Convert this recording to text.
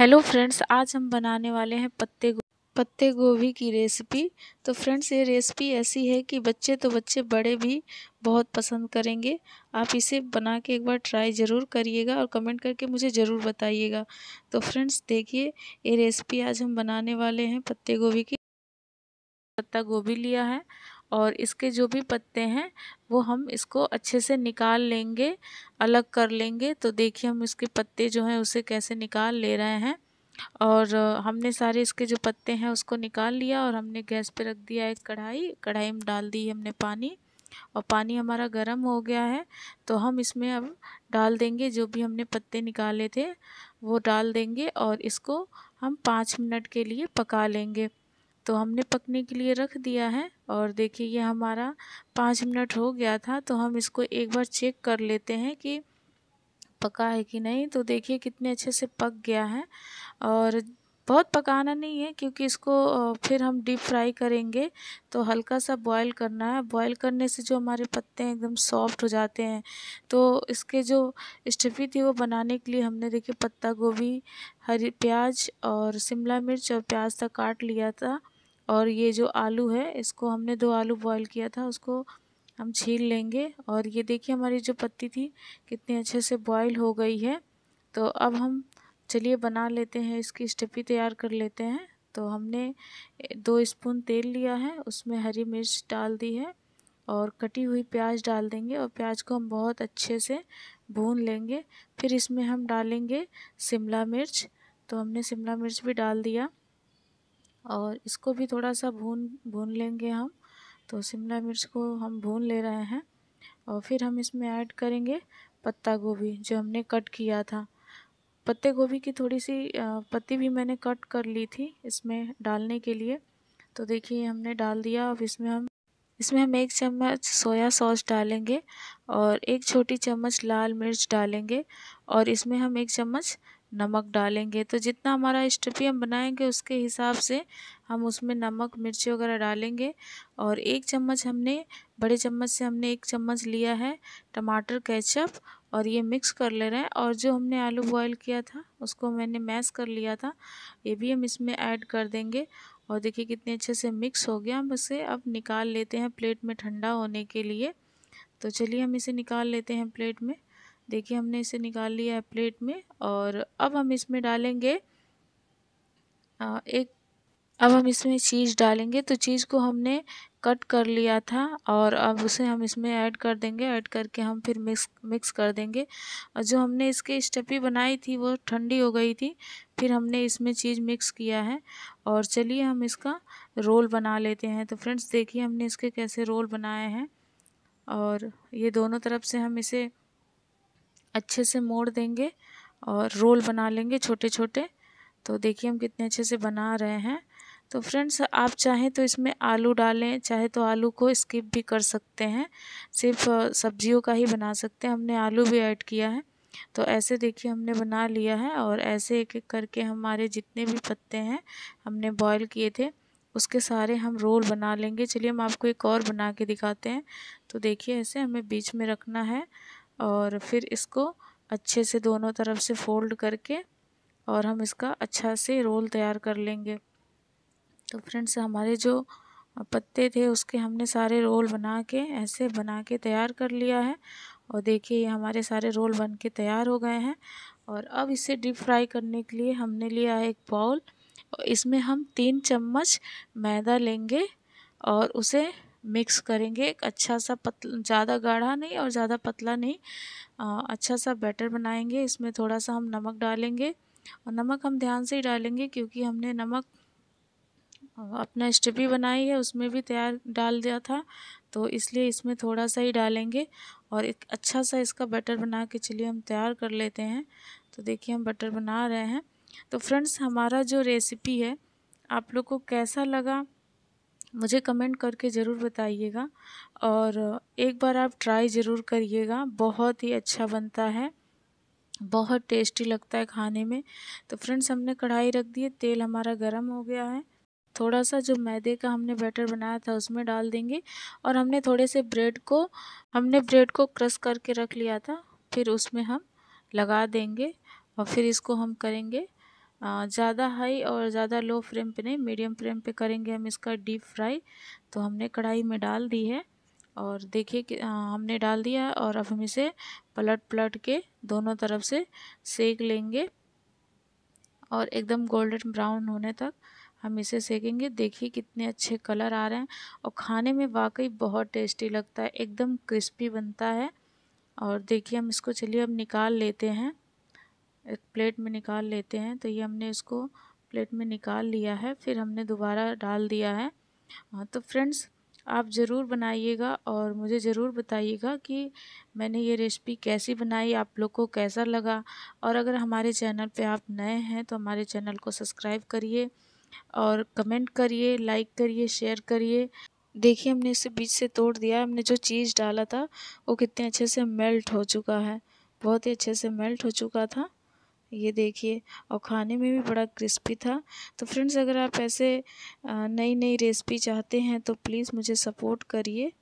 hello friends आज हम बनाने वाले हैं पत्ते गो पत्ते गोभी की रेसिपी तो फ्रेंड्स ये रेसिपी ऐसी है कि बच्चे तो बच्चे बड़े भी बहुत पसंद करेंगे आप इसे बना के एक बार ट्राई ज़रूर करिएगा और कमेंट करके मुझे ज़रूर बताइएगा तो फ्रेंड्स देखिए ये रेसिपी आज हम बनाने वाले हैं पत्ते गोभी की पत्ता गोभी लिया है और इसके जो भी पत्ते हैं वो हम इसको अच्छे से निकाल लेंगे अलग कर लेंगे तो देखिए हम इसके पत्ते जो हैं उसे कैसे निकाल ले रहे हैं और हमने सारे इसके जो पत्ते हैं उसको निकाल लिया और हमने गैस पे रख दिया एक कढ़ाई कढ़ाई में डाल दी हमने पानी और पानी हमारा गर्म हो गया है तो हम इसमें अब डाल देंगे जो भी हमने पत्ते निकाले थे वो डाल देंगे और इसको हम पाँच मिनट के लिए पका लेंगे तो हमने पकने के लिए रख दिया है और देखिए ये हमारा पाँच मिनट हो गया था तो हम इसको एक बार चेक कर लेते हैं कि पका है कि नहीं तो देखिए कितने अच्छे से पक गया है और बहुत पकाना नहीं है क्योंकि इसको फिर हम डीप फ्राई करेंगे तो हल्का सा बॉईल करना है बॉईल करने से जो हमारे पत्ते हैं एकदम सॉफ्ट हो जाते हैं तो इसके जो स्टफी थी वो बनाने के लिए हमने देखिए पत्ता गोभी हरी प्याज और शिमला मिर्च और प्याज तक काट लिया था और ये जो आलू है इसको हमने दो आलू बॉईल किया था उसको हम छील लेंगे और ये देखिए हमारी जो पत्ती थी कितनी अच्छे से बॉईल हो गई है तो अब हम चलिए बना लेते हैं इसकी स्टपी तैयार कर लेते हैं तो हमने दो स्पून तेल लिया है उसमें हरी मिर्च डाल दी है और कटी हुई प्याज डाल देंगे और प्याज को हम बहुत अच्छे से भून लेंगे फिर इसमें हम डालेंगे शिमला मिर्च तो हमने शिमला मिर्च भी डाल दिया और इसको भी थोड़ा सा भून भून लेंगे हम तो शिमला मिर्च को हम भून ले रहे हैं और फिर हम इसमें ऐड करेंगे पत्ता गोभी जो हमने कट किया था पत्ते गोभी की थोड़ी सी पत्ती भी मैंने कट कर ली थी इसमें डालने के लिए तो देखिए हमने डाल दिया अब इसमें हम इसमें हम एक चम्मच सोया सॉस डालेंगे और एक छोटी चम्मच लाल मिर्च डालेंगे और इसमें हम एक चम्मच नमक डालेंगे तो जितना हमारा स्टफी हम बनाएंगे उसके हिसाब से हम उसमें नमक मिर्ची वगैरह डालेंगे और एक चम्मच हमने बड़े चम्मच से हमने एक चम्मच लिया है टमाटर केचप और ये मिक्स कर ले रहे हैं और जो हमने आलू बॉईल किया था उसको मैंने मैश कर लिया था ये भी हम इसमें ऐड कर देंगे और देखिए कितने अच्छे से मिक्स हो गया हम इसे अब निकाल लेते हैं प्लेट में ठंडा होने के लिए तो चलिए हम इसे निकाल लेते हैं प्लेट में देखिए हमने इसे निकाल लिया है प्लेट में और अब हम इसमें डालेंगे एक अब हम इसमें चीज़ डालेंगे तो चीज़ को हमने कट कर लिया था और अब उसे हम इसमें ऐड कर देंगे ऐड करके हम फिर मिक्स मिक्स कर देंगे और जो हमने इसके स्टपी बनाई थी वो ठंडी हो गई थी फिर हमने इसमें चीज़ मिक्स किया है और चलिए हम इसका रोल बना लेते हैं तो फ्रेंड्स देखिए हमने इसके कैसे रोल बनाए हैं और ये दोनों तरफ से हम इसे अच्छे से मोड़ देंगे और रोल बना लेंगे छोटे छोटे तो देखिए हम कितने अच्छे से बना रहे हैं तो फ्रेंड्स आप चाहें तो इसमें आलू डालें चाहे तो आलू को स्किप भी कर सकते हैं सिर्फ सब्जियों का ही बना सकते हैं हमने आलू भी ऐड किया है तो ऐसे देखिए हमने बना लिया है और ऐसे एक एक करके हमारे जितने भी पत्ते हैं हमने बॉईल किए थे उसके सारे हम रोल बना लेंगे चलिए हम आपको एक और बना के दिखाते हैं तो देखिए ऐसे हमें बीच में रखना है और फिर इसको अच्छे से दोनों तरफ से फोल्ड करके और हम इसका अच्छा से रोल तैयार कर लेंगे तो फ्रेंड्स हमारे जो पत्ते थे उसके हमने सारे रोल बना के ऐसे बना के तैयार कर लिया है और देखिए हमारे सारे रोल बन के तैयार हो गए हैं और अब इसे डीप फ्राई करने के लिए हमने लिया है एक बाउल और इसमें हम तीन चम्मच मैदा लेंगे और उसे मिक्स करेंगे एक अच्छा सा पतला ज़्यादा गाढ़ा नहीं और ज़्यादा पतला नहीं आ, अच्छा सा बैटर बनाएंगे इसमें थोड़ा सा हम नमक डालेंगे और नमक हम ध्यान से ही डालेंगे क्योंकि हमने नमक अपना स्टेपी बनाई है उसमें भी तैयार डाल दिया था तो इसलिए इसमें थोड़ा सा ही डालेंगे और एक अच्छा सा इसका बटर बना के चलिए हम तैयार कर लेते हैं तो देखिए हम बटर बना रहे हैं तो फ्रेंड्स हमारा जो रेसिपी है आप लोग को कैसा लगा मुझे कमेंट करके ज़रूर बताइएगा और एक बार आप ट्राई ज़रूर करिएगा बहुत ही अच्छा बनता है बहुत टेस्टी लगता है खाने में तो फ्रेंड्स हमने कढ़ाई रख दी है तेल हमारा गर्म हो गया है थोड़ा सा जो मैदे का हमने बैटर बनाया था उसमें डाल देंगे और हमने थोड़े से ब्रेड को हमने ब्रेड को क्रश करके रख लिया था फिर उसमें हम लगा देंगे और फिर इसको हम करेंगे ज़्यादा हाई और ज़्यादा लो फ्लेम पे नहीं मीडियम फ्लेम पे करेंगे हम इसका डीप फ्राई तो हमने कढ़ाई में डाल दी है और देखिए कि हमने डाल दिया और अब हम इसे पलट पलट के दोनों तरफ से सेक लेंगे और एकदम गोल्डन ब्राउन होने तक हम इसे सेकेंगे देखिए कितने अच्छे कलर आ रहे हैं और खाने में वाकई बहुत टेस्टी लगता है एकदम क्रिस्पी बनता है और देखिए हम इसको चलिए अब निकाल लेते हैं एक प्लेट में निकाल लेते हैं तो ये हमने इसको प्लेट में निकाल लिया है फिर हमने दोबारा डाल दिया है हाँ तो फ्रेंड्स आप ज़रूर बनाइएगा और मुझे ज़रूर बताइएगा कि मैंने ये रेसिपी कैसी बनाई आप लोग को कैसा लगा और अगर हमारे चैनल पे आप नए हैं तो हमारे चैनल को सब्सक्राइब करिए और कमेंट करिए लाइक करिए शेयर करिए देखिए हमने इसे बीच से तोड़ दिया हमने जो चीज़ डाला था वो कितने अच्छे से मेल्ट हो चुका है बहुत ही अच्छे से मेल्ट हो चुका था ये देखिए और खाने में भी बड़ा क्रिस्पी था तो फ्रेंड्स अगर आप ऐसे नई नई रेसिपी चाहते हैं तो प्लीज़ मुझे सपोर्ट करिए